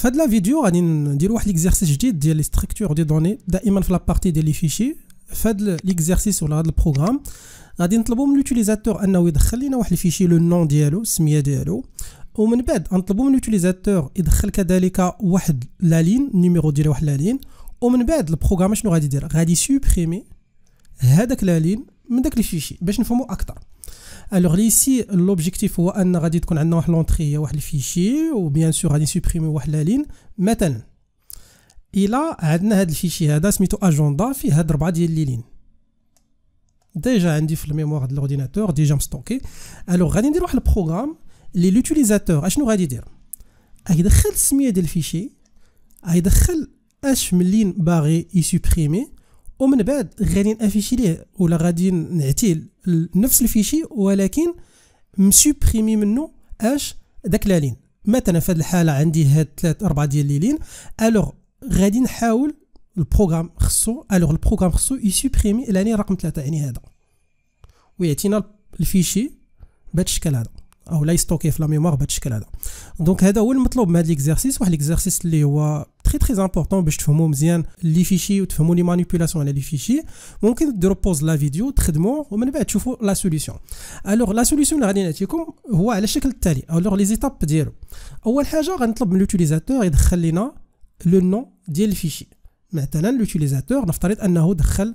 في هاد لا فيديو غادي ندير واحد ليكزارسيس جديد ديال لي ستركتور دي دوني دائما في لابارتي ديال لي فيشي في هاد ليكزارسيس ولا هاد البروغرام غادي نطلبو من لوتيليزاتور انه يدخل لينا واحد الفيشي لو نون ديالو السميه ديالو ومن بعد غنطلبو من لوتيليزاتور يدخل كذلك واحد لا لين نيميرو ديال واحد لا لين ومن بعد البروغرام شنو غادي يدير غادي سوبريمي هذاك لا لين من داك الفيشي باش نفهمو اكثر الوغ ليسي لوبجيكتيف هو ان غادي تكون عندنا واحد لونتري واحد الفيشي وبيان سور غادي نسوبريمي واحد لالين لين مثلا الى عندنا هاد الفيشي هذا سميتو اجندا فيه هاد ربعه ديال ليلين ديجا عندي في الميموار ديال الاورديناتور ديجا مستوكي الوغ غادي ندير واحد البروغرام لي لوتيليزاتور اشنو غادي يدير غيدخل السميه ديال الفيشي غيدخل اش من لين باغي يسوبريمي ومن بعد غادي نافيشي ليه ولا غادي نعتي نفس الفيشي ولكن مسوبريمي منه اش داك لالين مثلا في هذه الحاله عندي هاد ثلاث اربعه ديال ليلين الوغ غادي نحاول البروغرام خصو الوغ البروغرام خصو يسوبريمي لاني رقم ثلاثه يعني هذا ويعطينا الفيشي بهذا الشكل هذا او لا يستوكي في لا ميموار بهذا الشكل هذا دونك هذا هو المطلوب من هذا ليكزارسيس واحد ليكزارسيس اللي هو تري تري امبورطون باش تفهموا مزيان لي فيشي وتفهموا لي مانيبيولاسيون على لي فيشي ممكن ديروا بوز لا فيديو تخدموه ومن بعد تشوفوا لا سوليسيون الوغ لا سوليسيون اللي غادي نعطيكم هو على الشكل التالي الوغ لي زيتاب ديالو اول حاجه غنطلب من لوتيليزاتور يدخل لنا لو نون ديال الفيشي مثلا لوتيليزاتور نفترض انه دخل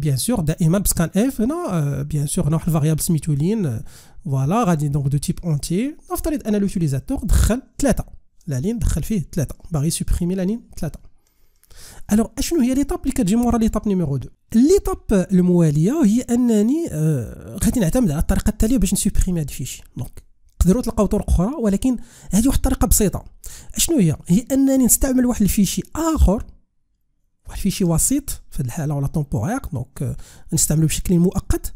بيان سور دائما بسكان اف هنا بيان سور هنا واحد الفاريابل سميتو لين فوالا غادي دونك دو تيب اونتي نفترض ان لوتيليزاتور دخل ثلاثه لا لين دخل فيه ثلاثه باغي سوبريمي لا لين ثلاثه الوغ اشنو هي ليطاب اللي كتجي مورا ليطاب نيميرو دو ليطاب المواليه هي انني غادي نعتمد على الطريقه التاليه باش نسوبريمي هاد الفيشي دونك تقدروا تلقاو طرق اخرى ولكن هذه واحد الطريقه بسيطه اشنو هي هي انني نستعمل واحد الفيشي اخر واحد فيشي وسيط في هذه الحاله ولا تومبوغيغ دونك آه، نستعملو بشكل مؤقت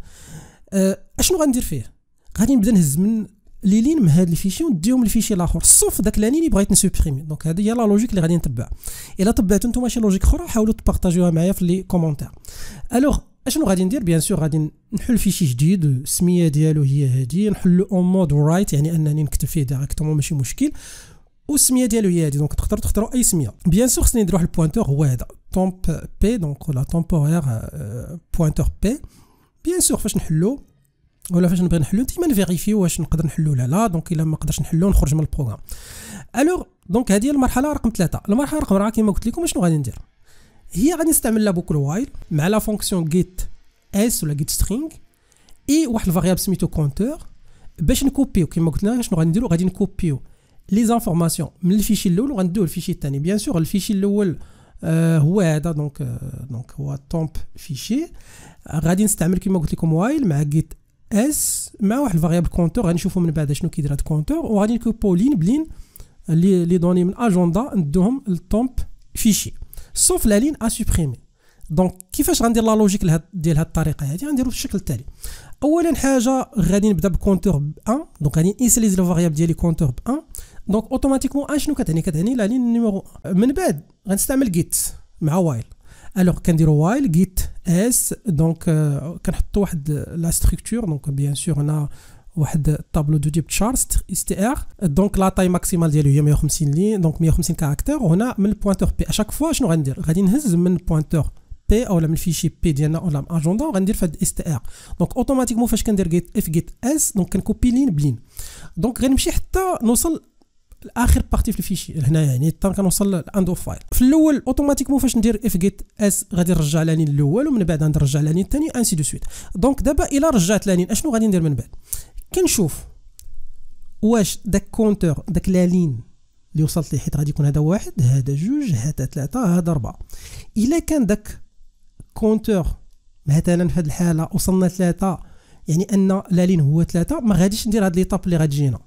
آه، اشنو غندير فيه غادي نبدا نهز من لي لين من هاد الفيشي ونديهم لفيشي الاخر سوف داك لانين اللي بغيت نسوبريمي دونك هذه هي لا لوجيك اللي غادي نتبع الا تبعتو نتوما شي لوجيك اخرى حاولوا تبارطاجيوها معايا في لي كومونتير الوغ اشنو غادي ندير بيان سور غادي نحل فيشي جديد السميه ديالو هي هادي نحلو اون مود رايت يعني انني نكتب فيه ديريكتومون ماشي مشكل والسميه ديالو هي هادي دونك تقدروا تختاروا اي سميه بيان سور خصني ندير واحد البوانتور هو هذا temp p دونك ولا temporaire euh, pointer p بيان سور فاش نحلو ولا فاش نبغي نحلو ديما نفيريفي واش نقدر نحلو ولا لا دونك الا ما قدرتش نحلو نخرج من البروغرام الوغ دونك هذه المرحله رقم ثلاثة المرحله رقم 4 كما قلت لكم شنو غادي ندير هي غادي نستعمل لا بوكل وايل مع لا فونكسيون جيت اس ولا جيت سترينغ اي واحد الفاريابل سميتو كونتور باش نكوبيو كما قلنا شنو غادي نديرو غادي نكوبيو لي زانفورماسيون من الفيشي الاول وغندوه الفيشي الثاني بيان سور الفيشي الاول هو هذا دونك دونك هو طومب فيشي غادي نستعمل كما قلت لكم وايل مع جيت اس مع واحد الفاريابل كونتور غنشوفوا من بعد شنو كيدير هاد الكونتور وغادي نكوبو لين بلين لي لي دوني من اجندا ندوهم للطومب فيشي سوف لا لين ا سوبريمي دونك كيفاش غندير لا لوجيك لهاد ديال هاد الطريقه هادي غنديرو الشكل التالي اولا حاجه غادي نبدا بكونتور ب 1 دونك غادي لو فاريابل ديالي كونتور ب 1 دونك اوتوماتيكمون شنو كتعني كتعني لا لين نيميرو من بعد غنستعمل جيت مع وايل الوغ كنديرو وايل جيت اس دونك آه، كنحطو واحد لا ستركتور دونك بيان سور هنا واحد الطابلو دو تيب تشارت اس تي ار دونك لا تاي ماكسيمال ديالو هي 150 لين دونك 150 كاركتر وهنا من البوانتور بي اشاك فوا شنو غندير غادي نهز من البوانتور بي او من الفيشي بي ديالنا او من اجندا وغندير في هاد الاس تي ار دونك اوتوماتيكمون فاش كندير جيت اف جيت اس دونك كنكوبي لين بلين دونك غنمشي حتى نوصل الاخر بارتي في الفيشي هنايا يعني حتى كنوصل لاند اوف فايل في الاول اوتوماتيكمون فاش ندير اف جيت اس غادي يرجع لاني الاول ومن بعد غنرجع لاني الثاني انسي دو سويت دونك دابا الا رجعت لاني اشنو غادي ندير من بعد كنشوف واش داك كونتور داك لالين اللي وصلت ليه حيت غادي يكون هذا واحد هذا جوج هذا ثلاثه هذا اربعه الا كان داك كونتور مثلا في هذه الحاله وصلنا ثلاثه يعني ان لالين هو ثلاثه ما غاديش ندير هاد ليطاب اللي غتجينا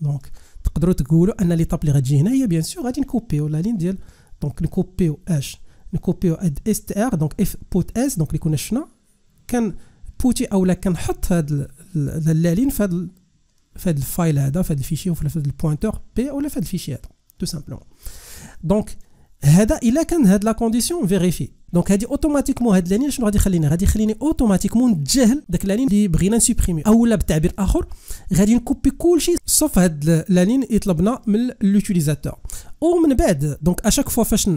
دونك تقدروا تقولوا ان ليطاب اللي غتجي هنا هي بيان سور غادي نكوبيو لا لين ديال دونك نكوبيو اش نكوبيو اد اس تي ار دونك اف بوت اس دونك اللي كنا شفنا كان بوتي اولا كنحط هاد اللالين في هاد في هاد الفايل هذا في هاد الفيشي ولا في هاد البوينتور بي ولا في هاد الفيشي هذا تو سامبلومون دونك هذا الا كان هاد لا كونديسيون فيريفي دونك هذه اوتوماتيكمون هاد لانين شنو غادي يخليني غادي يخليني اوتوماتيكمون نتجاهل داك لانين اللي بغينا نسوبريمي لا بتعبير اخر غادي نكوبي كلشي صوف هاد الانين يطلبنا من لوتيليزاتور ومن بعد دونك اشاك فوا فاش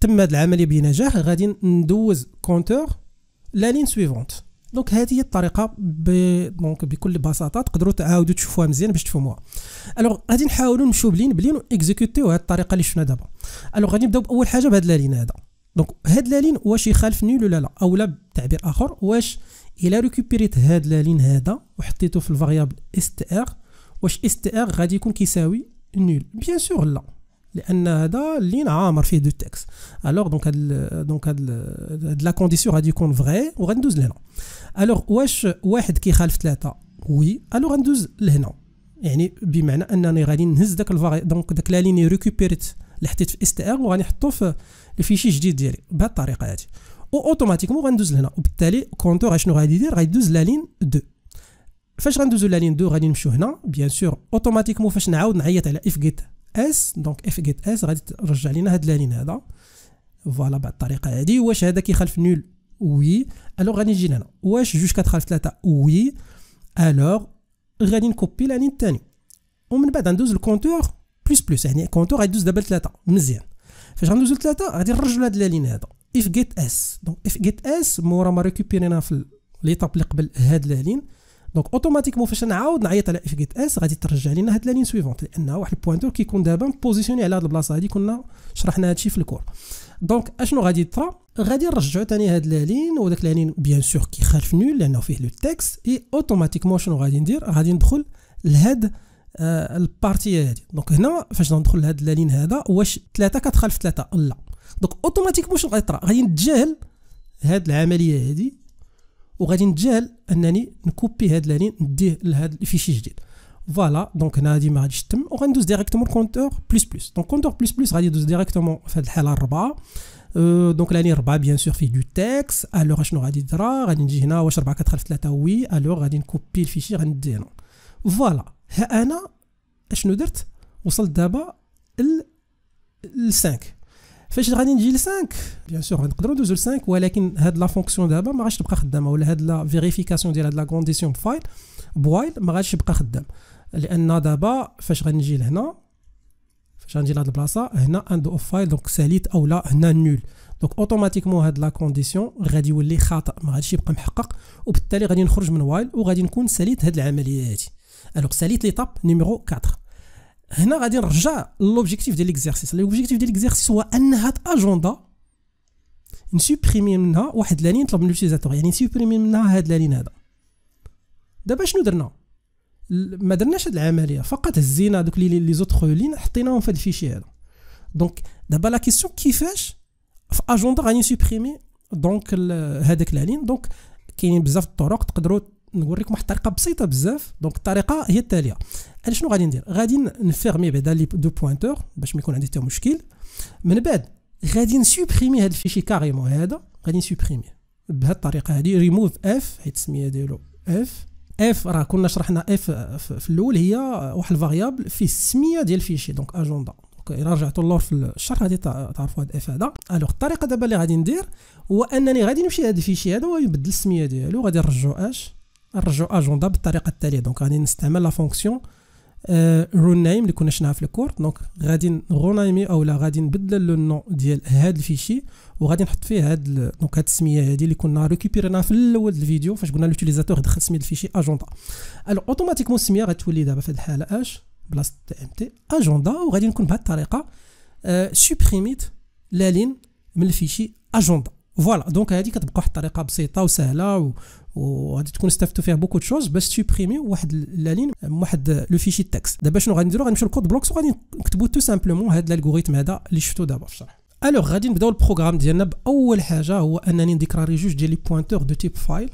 تم هاد العمليه بنجاح غادي ندوز كونتور لانين سويفونت دونك هذه هي الطريقه ب... دونك بكل بساطه تقدروا تعاودوا تشوفوها مزيان باش تفهموها الوغ غادي نحاولوا نمشيو بلين بلين اكزيكوتيو هاد الطريقه اللي شفنا دابا الوغ غادي نبداو باول حاجه بهاد لالين هذا دونك هاد لا لين واش يخالف نول ولا لا او لا بتعبير اخر واش الا ريكوبيريت هاد لا لين هذا وحطيته في الفاريابل اس تي ار واش اس تي ار غادي يكون كيساوي نول بيان سور لا لان هذا لين عامر فيه دو تكس الوغ دونك هاد دونك هاد لا كونديسيون غادي يكون فغي وغندوز لهنا الوغ واش واحد كيخالف ثلاثه وي الوغ غندوز لهنا يعني بمعنى انني غادي نهز داك الفاري دونك داك لا لين ريكوبيريت اللي حطيت في اس ار وغنحطو في الفيشي جديد ديالي بهذه الطريقه هذه واوتوماتيكمون غندوز لهنا وبالتالي كونتور اشنو غادي يدير غيدوز لا لين 2 فاش غندوزو لا لين 2 غادي نمشيو هنا بيان سور اوتوماتيكمون فاش نعاود نعيط على اف جيت اس دونك اف جيت اس غادي ترجع لينا هاد لا لين هذا فوالا بهذه الطريقه هادي واش هذا كيخلف نول وي الوغ غادي نجي لهنا واش جوج كتخلف ثلاثه وي الوغ غادي نكوبي لا لين الثاني ومن بعد ندوز الكونتور بلس بلس يعني كونتو غيدوز دابا لثلاثه مزيان فاش غندوزو لثلاثه غادي نرجعو لهاد لين هذا اف جيت اس دونك اف جيت اس مورا ما ريكوبيرينا في ليطاب اللي قبل هاد لين دونك اوتوماتيكمون فاش نعاود نعيط على اف جيت اس غادي ترجع لنا هاد لين سويفونت لانها واحد البوانتور كيكون دابا بوزيسيوني على هاد البلاصه هادي كنا شرحنا هادشي في الكور دونك اشنو غادي طرا غادي نرجعو ثاني هاد لين وداك لين بيان سور كيخالف نول لانه فيه لو تكست اي اوتوماتيكمون شنو غادي ندير غادي ندخل لهاد آه، البارتي هادي دونك هنا فاش ندخل لهاد اللين هذا واش ثلاثه كتخالف ثلاثه لا دونك اوتوماتيك واش غيطرا غادي نتجاهل هاد العمليه هادي وغادي نتجاهل انني نكوبي هاد اللين نديه لهاد الفيشي جديد فوالا دونك هنا هادي ما غاديش تتم وغندوز ديريكتومون الكونتور بلس بلس دونك كونتور بلس بلس غادي يدوز ديريكتومون في هاد الحاله الربعة آه، دونك لاني ربعه بيان سور فيه دو تيكس الوغ اشنو غادي درا غادي نجي هنا واش ربعه كتخلف ثلاثه وي الوغ غادي نكوبي الفيشي غندي هنا فوالا ها انا اشنو درت وصلت دابا ل 5 فاش غادي نجي ل 5 بيان سور غنقدروا ندوزو ل 5 ولكن هاد لا فونكسيون دابا ما غاش تبقى خدامه ولا هاد لا فيريفيكاسيون ديال هاد لا كونديسيون بفايل بوايل ما غاديش يبقى خدام لان دابا فاش غنجي لهنا فاش غنجي لهاد البلاصه هنا اند اوف فايل دونك ساليت لا هنا نول دونك اوتوماتيكمون هاد لا كونديسيون غادي يولي خاطئ ما غاديش يبقى محقق وبالتالي غادي نخرج من وايل وغادي نكون ساليت هاد العمليه هادي الوغ ساليت ليتاب نيميرو 4 هنا غادي نرجع لوبجيكتيف ديال ليكزيرسيس لوبجيكتيف ديال ليكزيرسيس هو ان هاد اجندا نسوبريمي منها واحد لانين نطلب من لوتيزاتور يعني نسوبريمي منها هاد لانين هذا دابا شنو درنا ما درناش هاد العمليه فقط هزينا دوك لي لي زوتر لين حطيناهم في هاد الفيشي هذا دونك دابا لا كيسيون كيفاش في اجندا غادي نسوبريمي دونك هذاك لانين دونك كاينين بزاف الطرق تقدروا نوريكم واحد الطريقه بسيطه بزاف دونك الطريقه هي التاليه انا شنو غادي ندير غادي نفيرمي بعدا لي دو بوينتور باش ما يكون عندي حتى مشكل من بعد غادي نسوبريمي هذا الفيشي كاريمون هذا غادي نسوبريمي بهذه الطريقه هذه ريموف اف حيت السميه ديالو اف اف راه كنا شرحنا اف في الاول هي واحد الفاريابل فيه السميه ديال الفيشي دونك اجندا دونك الى رجعتوا لور في الشرح غادي تعرفوا هذا الاف هذا الوغ الطريقه دابا اللي غادي ندير هو انني غادي نمشي لهذا الفيشي هذا ونبدل السميه ديالو غادي نرجعو اش نرجعوا اجندا بالطريقه التاليه دونك غادي نستعمل لا فونكسيون رون آه، نايم اللي كنا شفناها في الكورت دونك غادي غونايمي لا غادي نبدل لو نو ديال هاد الفيشي وغادي نحط فيه هاد دونك هاد السميه هادي اللي كنا ريكوبيرينا في الاول الفيديو فاش قلنا لوتيليزاتور دخل سميه الفيشي اجندا الو اوتوماتيكمون السميه غتولي دابا في هاد الحاله اش بلاصه تي ام تي اجندا وغادي نكون بهاد الطريقه سوبريميت آه، لا لين من الفيشي اجندا فوالا دونك هذه كتبقى واحد الطريقه بسيطه وسهله وغادي تكون استفدتوا فيها بوكو تشوز باش تسوبريمي واحد لالين واحد لو فيشي تكست دابا شنو نديرو غنمشيو للكود بلوكس وغادي نكتبو تو سامبلومون هاد الالغوريثم هذا اللي شفتو دابا في الشرح الوغ غادي نبداو البروغرام ديالنا باول حاجه هو انني نديكراري جوج ديال لي بوينتور دو تيب فايل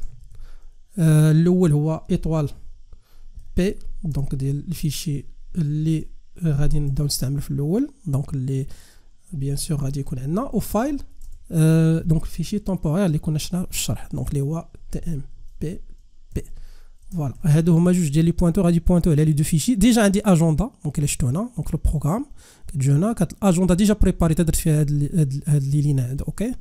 الاول هو ايطوال بي دونك ديال الفيشي اللي غادي نبداو نستعملو في الاول دونك اللي بيان سور غادي يكون عندنا وفايل دونك فيشي تومبورير اللي كنا شفناه في الشرح دونك اللي هو تي ام بي بي فوالا هادو هما جوج ديال لي بوينتو غادي بوينتو على لي دو فيشي ديجا عندي اجندا دونك اللي شفتو هنا دونك لو بروغرام كتجي هنا كت الاجندا ديجا بريباري تدرت فيها هاد هاد لي لينا هاد اوكي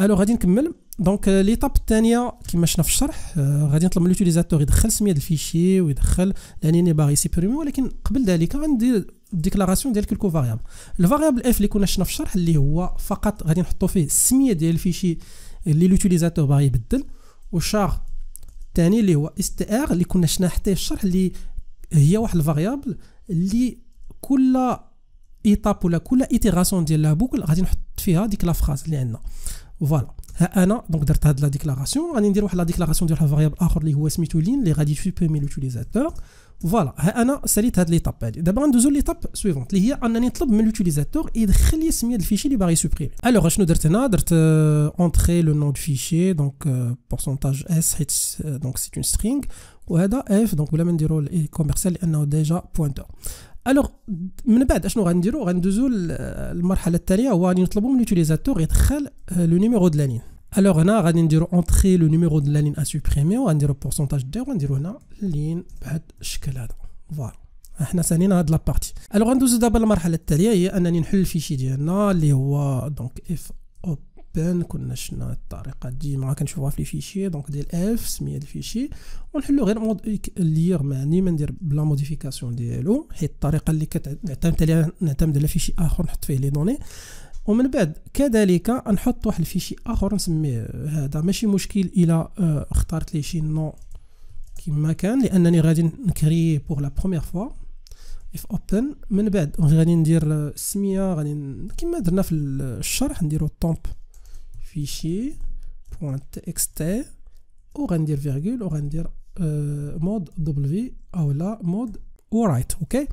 الو غادي نكمل دونك ليطاب الثانيه كما شفنا في الشرح غادي نطلب من لوتيليزاتور يدخل سميه الفيشي ويدخل لانني باغي سيبريمي ولكن قبل ذلك غندير الديكلاراسيون ديال كلكو فاريابل الفاريابل اف اللي كنا شفنا في الشرح اللي هو فقط غادي نحطو فيه السميه ديال الفيشي اللي لوتيليزاتور باغي يبدل وشار الثاني اللي هو اس تي ار اللي كنا شفنا حتى في الشرح اللي هي واحد الفاريابل اللي كل ايتاب ولا كل ايتيراسيون ديال لا بوكل غادي نحط فيها ديك لا فراز اللي عندنا فوالا ها انا دونك درت هاد لا ديكلاراسيون غادي ندير واحد لا ديكلاراسيون ديال واحد الفاريابل اخر اللي هو سميتو لين اللي غادي سوبريمي لوتيليزاتور فوالا ها انا ساليت هاد ليتاب هادي دابا غندوزو ليتاب سويفونت اللي هي انني نطلب من لوتيليزاتور يدخل لي سميه الفيشي اللي باغي يسوبريمي الوغ شنو درت هنا درت اونتري لو نون دو فيشي دونك بورسونتاج اس حيت دونك سي اون سترينغ وهذا اف دونك بلا ما نديرو الكوميرسيال إيه لانه ديجا بوينتور الوغ من بعد اشنو غنديرو غندوزو المرحله الثانيه هو غادي نطلبو من لوتيليزاتور يدخل آه، لو نيميرو دو لانين الوغ هنا غادي نديرو اونتري لو نيميرو ديال لين ا سوبريمي وغنديرو بورسونتاج ديالو ونديرو هنا لين بهاد الشكل هذا فوالا حنا سالينا هاد لابارتي الوغ غندوزو دابا للمرحله التاليه هي انني نحل الفيشي ديالنا اللي هو دونك اف اوبن كنا هاد الطريقه ديما كنشوفوها في الفيشي دونك ديال اف سميه الفيشي ونحلو غير مود ليغ معني ما ندير بلا موديفيكاسيون ديالو حيت الطريقه اللي كتعتمد عليها نعتمد على فيشي اخر نحط فيه لي دوني ومن بعد كذلك نحط واحد الفيشي اخر نسميه هذا ماشي مشكل الى آه، اخترت لي شي نو كما كان لانني غادي نكري بوغ لا بروميير فوا اف اوبن من بعد غادي ندير آه، السميه غادي كما درنا في الشرح نديرو طومب فيشي بوان تي تي وغندير فيرغول وغندير مود دبليو او لا مود اورايت اوكي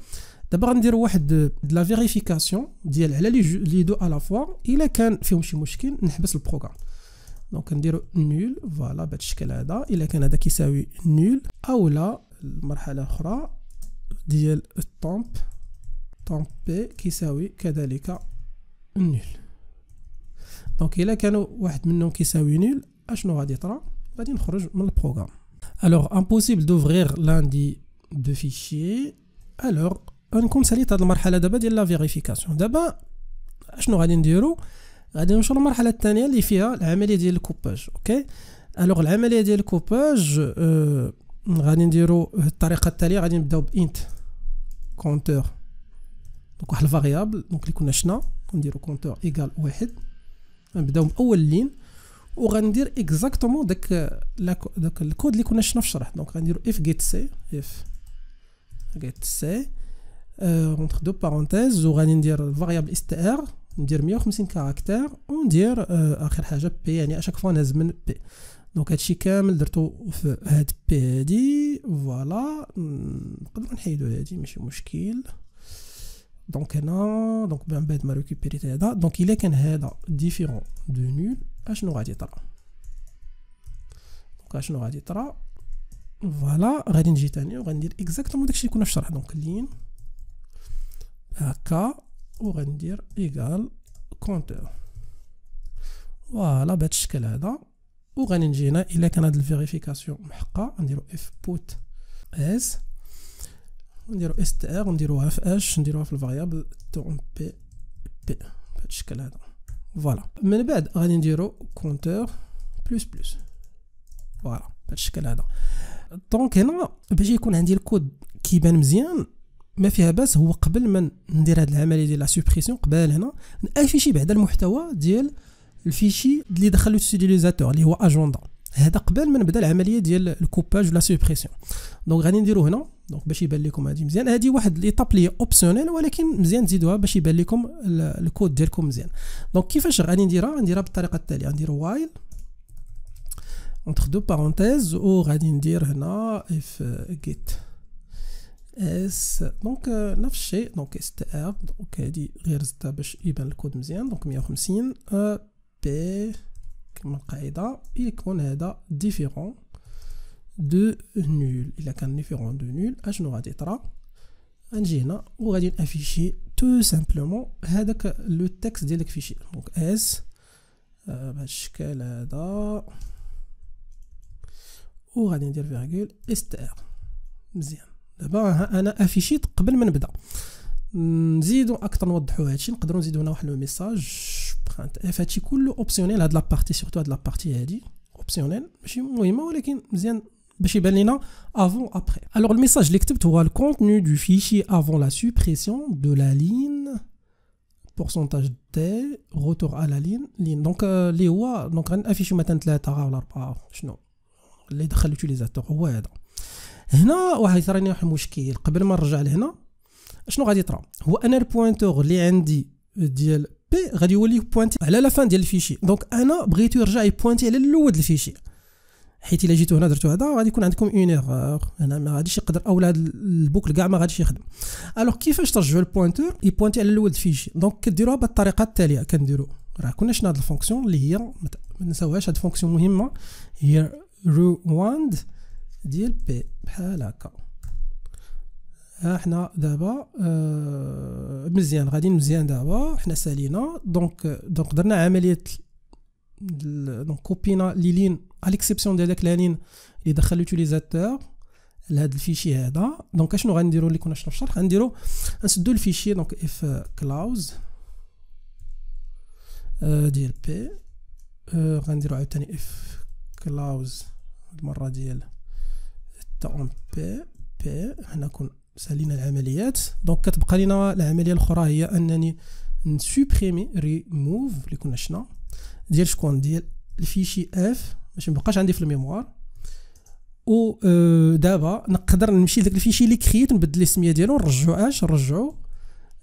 دابا غنديرو واحد لا فيريفيكاسيون ديال على لي دو ا لا فوا الا كان فيهم شي مشكل نحبس البروغرام دونك نديرو نول فوالا بهذا الشكل هذا الا كان هذا كيساوي نول اولا المرحله الاخرى ديال الطومب طومب بي كيساوي كذلك نول دونك الا كانوا واحد منهم كيساوي نول اشنو غادي يطرا غادي نخرج من البروغرام الوغ امبوسيبل دوفرير لاندي دو فيشي الوغ غنكون ساليت هاد المرحله دابا ديال لا فيريفيكاسيون دابا اشنو غادي نديرو غادي نمشيو للمرحله الثانيه اللي فيها العمليه ديال الكوباج اوكي الوغ العمليه ديال الكوباج أه غادي نديرو الطريقه التاليه غادي نبداو بانت كونتور دونك واحد الفاريابل دونك اللي كنا شنا نديرو كونتور ايكال واحد نبداو باول لين وغندير اكزاكتومون داك داك الكود اللي كنا شفنا في الشرح دونك غنديرو اف جيت سي اف جيت سي Euh, entre deux parenthèses غادي ندير فاريابل اس تي ار ندير 150 كاركتير وندير اخر حاجه بي يعني اشاك فوا نهز من بي دونك هادشي كامل درتو في هاد بي هادي فوالا hmm, نقدروا نحيدو هادي ماشي مشكل دونك هنا دونك من بعد ما ريكوبيريت هادا دونك الا كان هادا ديفيرون دو نول اشنو غادي يطرا دونك اشنو غادي يطرا فوالا غادي نجي تاني وغندير اكزاكتومون داكشي اللي كنا في الشرح دونك لين هكا وغندير ايكال كونتور فوالا بهاد الشكل هذا وغادي هنا الا كان هاد الفيريفيكاسيون محقه نديرو اف بوت اس ونديرو اس تي ار ونديروها في اش نديروها في الفاريابل تون بي بي بهاد الشكل هذا فوالا من بعد غادي نديرو كونتور بلس بلس فوالا بهاد الشكل هذا دونك هنا باش يكون عندي الكود كيبان مزيان ما فيها باس هو قبل ما ندير هاد العمليه ديال لا سوبريسيون قبل هنا نافيشي بعدا المحتوى ديال الفيشي اللي دخل سيديليزاتور اللي هو اجندا هذا قبل ما نبدا العمليه ديال الكوباج ولا سوبريسيون دونك غادي نديرو هنا دونك باش يبان لكم هذه مزيان هذه واحد ليطاب اللي اوبسيونيل ولكن مزيان تزيدوها باش يبان لكم الكود ديالكم مزيان دونك كيفاش غادي نديرها نديرها بالطريقه التاليه ندير وايل entre بارونتيز parenthèses وغادي ندير هنا اف جيت اس دونك نفس الشيء دونك اس تي ار دونك هادي غير زدتها باش يبان الكود مزيان دونك 150 بي كما القاعده يكون هذا ديفيرون دو نول الا كان ديفيرون دو نول اشنو غادي يطرا غنجي هنا وغادي نافيشي تو سامبلومون هذاك لو تكست ديالك فيشي دونك اس بهذا الشكل هذا وغادي ندير فيرغول اس تي ار مزيان دابا انا افيشيت قبل ما نبدا نزيدو اكثر نوضحوا هادشي نقدروا نزيدو هنا واحد لو ميساج برانت اف هادشي كله اوبسيونيل هاد لابارتي سورتو هاد لابارتي هادي اوبسيونيل ماشي مهمه ولكن مزيان باش يبان لينا افون ابري الوغ الميساج اللي كتبت هو الكونتوني دو فيشي افون لا سوبريسيون دو لا لين pourcentage تي retour على لين لين دونك اللي هو دونك غنافيشيو مثلا ثلاثه ولا اربعه شنو اللي دخل لوتيليزاتور هو هذا هنا واحد يثراني واحد المشكل قبل ما نرجع لهنا شنو غادي يطرا هو انا البوينتور اللي عندي ديال بي غادي يولي بوينتي على لا فان ديال الفيشي دونك انا بغيتو يرجع يبوينتي على الاول ديال الفيشي حيت الا جيتو هنا درتو هذا غادي يكون عندكم اون ايرور هنا ما غاديش يقدر اولا البوكل كاع ما غاديش يخدم الوغ كيفاش ترجعوا البوينتور يبوينتي على الاول الفيشي دونك كديروها بالطريقه التاليه كنديرو راه كنا شنا هاد الفونكسيون اللي هي ما نساوهاش هاد الفونكسيون مهمه هي ريواند ديال بي بحال هكا ها حنا دابا آه مزيان غادي مزيان دابا حنا سالينا دونك دونك درنا عمليه دونك كوبينا لي لين على ليكسيبسيون ديال داك لانين لين اللي دخل لوتيليزاتور لهاد الفيشي هذا دونك اشنو غنديرو اللي كنا شفنا في الشرح غنديرو غنسدو الفيشي دونك اف آه، كلاوز ديال بي آه، غنديرو عاوتاني اف كلاوز المره ديال تا بي بي هنا كون سالينا العمليات دونك كتبقى لينا العمليه الاخرى هي انني نسوبريمي ريموف اللي كنا شنا ديال شكون ديال الفيشي اف باش مبقاش عندي في الميموار و آه، دابا نقدر نمشي لذاك الفيشي اللي كريت نبدل السميه ديالو نرجعو اش نرجعو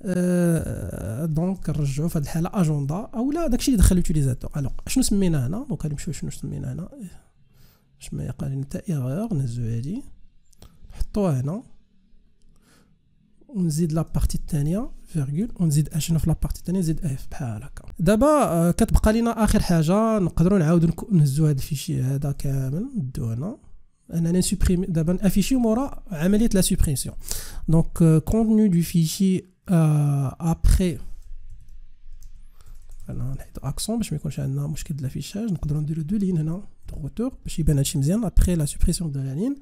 أه دونك نرجعو في هاد الحاله اجندا اولا داكشي اللي دخل لوتيليزاتور الوغ شنو سمينا هنا دونك غنمشيو شنو سمينا هنا باش ما يقال لنا ايرور ايغور نهزو هادي نحطوها هنا ونزيد لابارتي الثانيه فيرغول ونزيد اش هنا في لابارتي الثانيه نزيد اف بحال هكا دابا آه، كتبقى لينا اخر حاجه نقدروا نعاودو نهزو هاد الفيشي هذا كامل ندو هنا انا نسوبريمي دابا نافيشي مورا عمليه لا سوبريسيون دونك كونتوني دو فيشي ابخي انا نحيد اكسون باش ما يكونش عندنا مشكل د لافيشاج نقدروا نديرو دو لين هنا دو روتور باش يبان هادشي مزيان ابخي لا سوبريسيون دو لا لين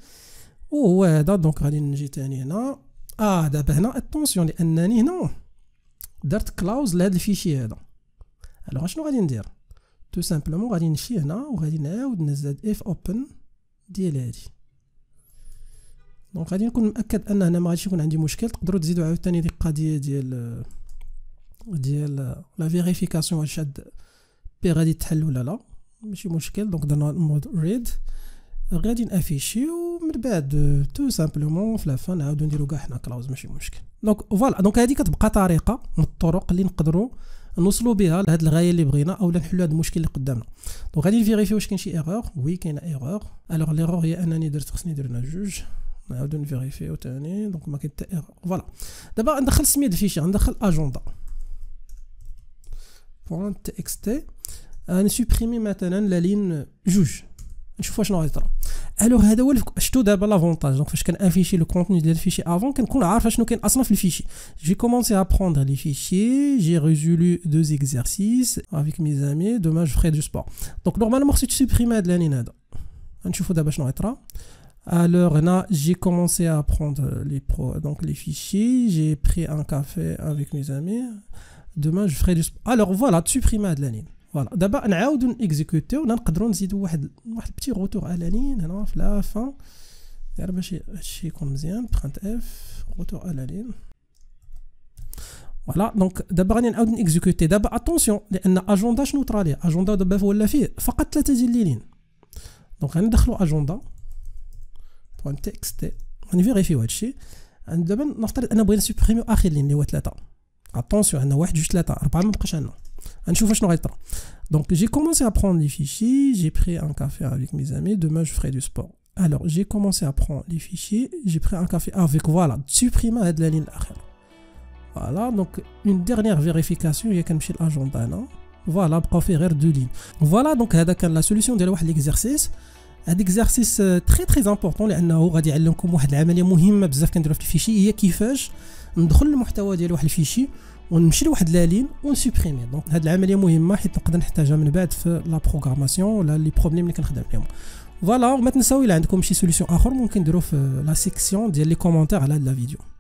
وهو هذا دونك غادي نجي تاني هنا اه دابا هنا اتونسيون لانني هنا درت كلاوز لهاد الفيشي هذا الوغ شنو غادي ندير تو سامبلومون غادي نمشي هنا وغادي نعاود نزاد اف اوبن ديال هادي دونك غادي نكون مأكد ان هنا ما غاديش يكون عندي مشكل تقدروا تزيدوا عاوتاني ديك القضيه ديال ديال لا فيريفيكاسيون واش هاد بي غادي تحل ولا لا ماشي مشكل دونك درنا المود ريد غادي نافيشي من بعد تو سامبلومون في لافان نعاودو نديرو كاع حنا كلاوز ماشي مشكل دونك فوالا دونك هادي كتبقى طريقه من الطرق اللي نقدروا نوصلوا بها لهاد الغايه اللي بغينا اولا نحلوا هاد المشكل اللي قدامنا دونك غادي نفيريفي واش كاين شي ايغور وي كاين ايغور الوغ ليغور هي انني درت خصني ندير جوج نعاودو نفيريفيو تاني دونك ما كاين حتى ايغور فوالا دابا ندخل سميت فيشي ندخل اجندا Texte et supprimer maintenant la ligne juge. Je suis pas Alors, elle est où le château d'abord l'avantage? Donc, je qu'un le contenu des fichiers avant qu'un coup fâche n'a qu'un Les fichiers, j'ai commencé à prendre les fichiers. J'ai résolu deux exercices avec mes amis. Dommage, frais du sport. Donc, normalement, si tu supprimes de la ligne, un choufou d'abachement et Alors, là, j'ai commencé à prendre les pros donc les fichiers. J'ai pris un café avec mes amis. demain je ferai du sport. Alors voilà, supprimer هاد la ligne. Voilà. D'abord, on a exécuté, on a un petit retour à la ligne, à la fin. داير باش هادشي يكون مزيان برانت اف غوتور على لين فوالا دونك دابا غادي نعاود نيكزيكوتي دابا اتونسيون لان اجندا شنو طرا ليه اجندا دابا ولا فيه فقط ثلاثه ديال لينين دونك غندخلو اجندا بوان تي غنفيغيفيو هادشي دابا نفترض انا بغيت نسوبريميو اخر لين اللي هو ثلاثه اتونسيون عندنا واحد جوج ثلاثه اربعه ما بقاش عندنا غنشوفوا شنو غيطرا Donc j'ai commencé à prendre les fichiers, j'ai pris un café avec mes amis, demain je ferai du sport. Alors j'ai commencé à prendre les fichiers, j'ai pris un café avec, voilà, supprimer de la ligne Voilà, donc une dernière vérification, il y a qu'à l'agenda, non Voilà, préférer deux lignes. Voilà, donc la solution de l'exercice. Un exercice très très important, لأنه غادي يعلمكم واحد العملية مهمة بزاف كنديروها في الفيشي هي كيفاش ندخل المحتوى ديال واحد الفيشي ونمشي لواحد لالين ونسوبريمي دونك هاد العمليه مهمه حيت نقدر نحتاجها من بعد في لا بروغراماسيون ولا لي بروبليم اللي كنخدم فيهم فوالا وما تنساو الا عندكم شي سوليسيون اخر ممكن ديروه في لا سيكسيون ديال لي كومونتير على هاد لا فيديو